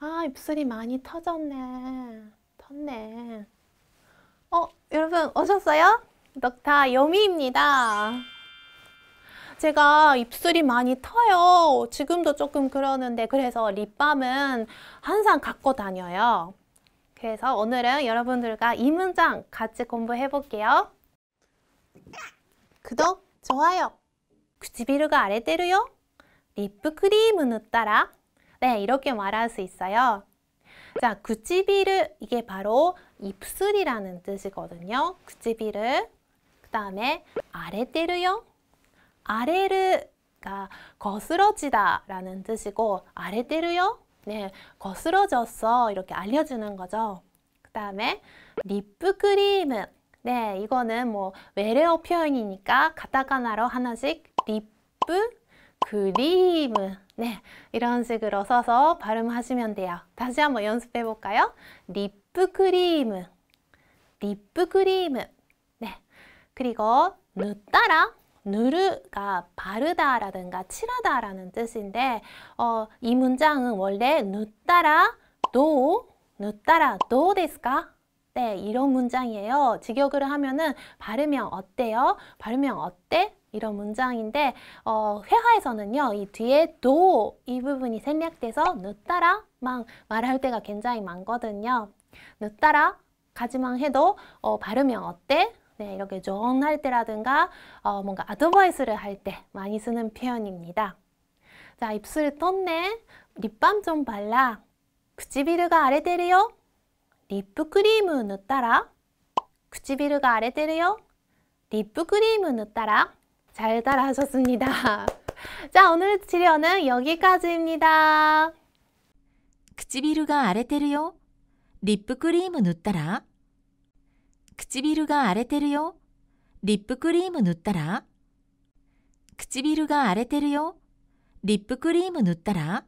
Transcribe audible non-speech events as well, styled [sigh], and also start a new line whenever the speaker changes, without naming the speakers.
아 입술이 많이 터졌네 텄네 어 여러분 오셨어요? 넉타 여미입니다 제가 입술이 많이 터요 지금도 조금 그러는데 그래서 립밤은 항상 갖고 다녀요 그래서 오늘은 여러분들과 이 문장 같이 공부해 볼게요 구독, 좋아요, 唇が荒れてるよリップクリーム塗ったら 그 네, 이렇게 말할 수 있어요. 자, 구찌비르 이게 바로 입술이라는 뜻이거든요. 구찌비르 그 다음에 아래테르요. 아래르가 거스러지다 라는 뜻이고 아래테르요. 네, 거스러졌어 이렇게 알려주는 거죠. 그 다음에 립크림 네, 이거는 뭐 외래어 표현이니까 가타카나로 하나씩 립 그림 네 이런 식으로 써서 발음하시면 돼요 다시 한번 연습해 볼까요? 립크림 립크림 네 그리고 늦따라 누르가 바르다 라든가 칠하다 라는 뜻인데 어, 이 문장은 원래 늦따라 도 늦따라 도ですか 어때? 이런 문장이에요. 직역을 하면은 발음형 어때요? 발음형 어때? 이런 문장인데 어, 회화에서는요. 이 뒤에 도 이 부분이 생략돼서 늦따라만 말할 때가 굉장히 많거든요. 늦따라 가지만 해도 어, 발음형 어때? 네, 이렇게 조언할 때라든가 어, 뭔가 아드바이스를 할 때 많이 쓰는 표현입니다. 자, 입술 떴네. 립밤 좀 발라. 唇가 그 아래 てる요 リップクリーム塗ったら唇が荒れてるよ。リップクリーム塗ったら잘따라하셨습니 다。 じゃあ、오늘治療は여기까지입니 다。 唇が荒れてるよ。リップクリーム塗ったら [laughs] 唇が荒れてるよ。リップクリーム塗ったら唇が荒れてるよ。リップクリーム塗ったら唇が荒れてるよリップクリーム塗ったら잘따라하셨습니다じゃあ오늘治療は여기까지입니다よリップ唇が荒れてるよリップクリーム塗ったら唇が荒れてるよリップクリーム塗ったら唇が荒れてるよリップクリーム塗ったら